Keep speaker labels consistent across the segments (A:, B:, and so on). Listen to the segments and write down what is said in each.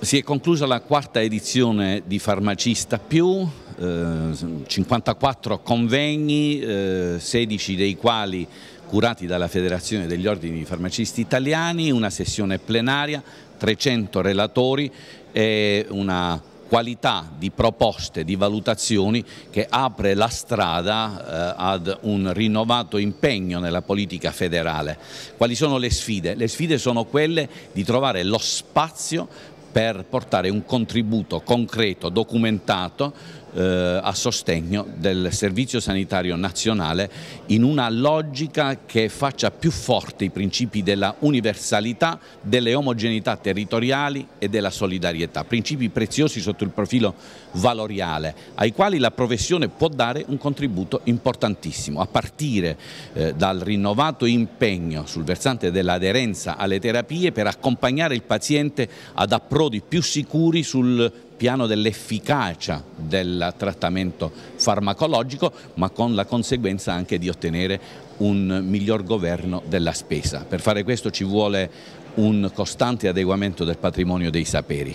A: Si è conclusa la quarta edizione di Farmacista Più, eh, 54 convegni, eh, 16 dei quali curati dalla Federazione degli Ordini di Farmacisti Italiani, una sessione plenaria, 300 relatori e una qualità di proposte, di valutazioni che apre la strada eh, ad un rinnovato impegno nella politica federale. Quali sono le sfide? Le sfide sono quelle di trovare lo spazio per portare un contributo concreto, documentato eh, a sostegno del Servizio Sanitario Nazionale in una logica che faccia più forte i principi della universalità, delle omogeneità territoriali e della solidarietà, principi preziosi sotto il profilo valoriale, ai quali la professione può dare un contributo importantissimo, a partire eh, dal rinnovato impegno sul versante dell'aderenza alle terapie per accompagnare il paziente ad approdi più sicuri sul piano dell'efficacia del trattamento farmacologico, ma con la conseguenza anche di ottenere un miglior governo della spesa. Per fare questo ci vuole un costante adeguamento del patrimonio dei saperi.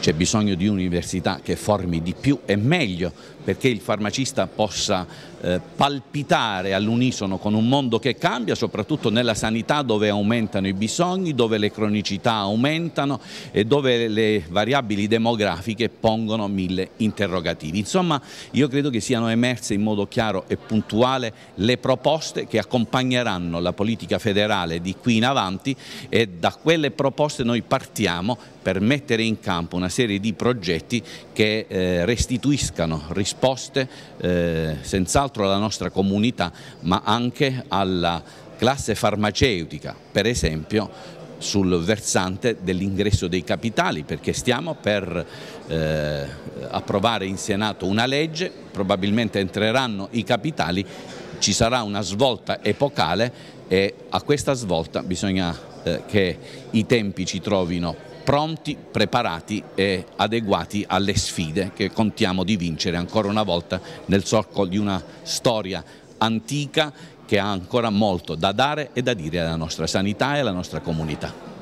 A: C'è bisogno di un'università che formi di più e meglio perché il farmacista possa eh, palpitare all'unisono con un mondo che cambia, soprattutto nella sanità dove aumentano i bisogni, dove le cronicità aumentano e dove le variabili demografiche pongono mille interrogativi. Insomma, io credo che siano emerse in modo chiaro e puntuale le proposte che accompagneranno la politica federale di qui in avanti e da quelle proposte noi partiamo per mettere in campo una serie di progetti che eh, restituiscano risposte eh, senz'altro alla nostra comunità ma anche alla classe farmaceutica, per esempio sul versante dell'ingresso dei capitali perché stiamo per eh, approvare in Senato una legge, probabilmente entreranno i capitali ci sarà una svolta epocale e a questa svolta bisogna eh, che i tempi ci trovino pronti, preparati e adeguati alle sfide che contiamo di vincere ancora una volta nel solco di una storia antica che ha ancora molto da dare e da dire alla nostra sanità e alla nostra comunità.